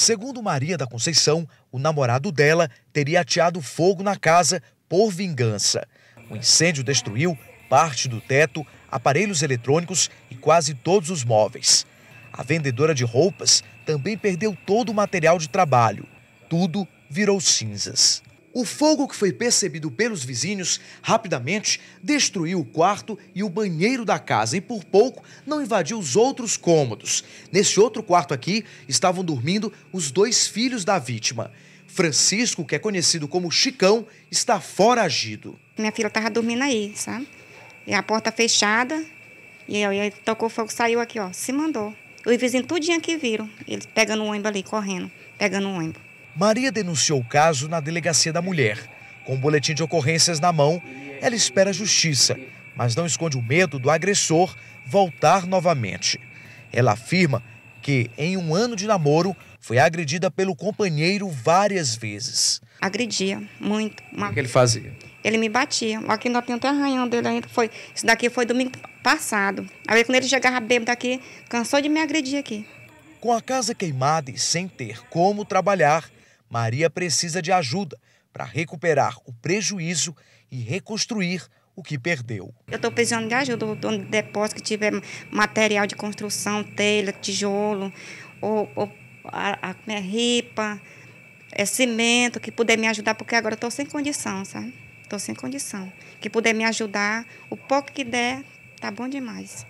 Segundo Maria da Conceição, o namorado dela teria ateado fogo na casa por vingança. O incêndio destruiu parte do teto, aparelhos eletrônicos e quase todos os móveis. A vendedora de roupas também perdeu todo o material de trabalho. Tudo virou cinzas. O fogo, que foi percebido pelos vizinhos, rapidamente destruiu o quarto e o banheiro da casa e por pouco não invadiu os outros cômodos. Nesse outro quarto aqui estavam dormindo os dois filhos da vítima. Francisco, que é conhecido como Chicão, está foragido. Minha filha estava dormindo aí, sabe? E a porta fechada, e aí tocou fogo, saiu aqui, ó, se mandou. Os vizinhos tudinho aqui viram, eles pegando o ônibus ali, correndo, pegando o ônibus. Maria denunciou o caso na delegacia da mulher. Com o um boletim de ocorrências na mão, ela espera a justiça, mas não esconde o medo do agressor voltar novamente. Ela afirma que, em um ano de namoro, foi agredida pelo companheiro várias vezes. Agredia, muito. Uma... O que ele fazia? Ele me batia. Aqui ainda tem até arranhão dele ainda. Foi... Isso daqui foi domingo passado. Aí quando ele chegava bêbado aqui, cansou de me agredir aqui. Com a casa queimada e sem ter como trabalhar, Maria precisa de ajuda para recuperar o prejuízo e reconstruir o que perdeu. Eu estou precisando de ajuda, o do depósito que tiver material de construção, telha, tijolo, ou, ou a, minha é, ripa, é cimento, que puder me ajudar, porque agora estou sem condição, sabe? Estou sem condição. Que puder me ajudar, o pouco que der, tá bom demais.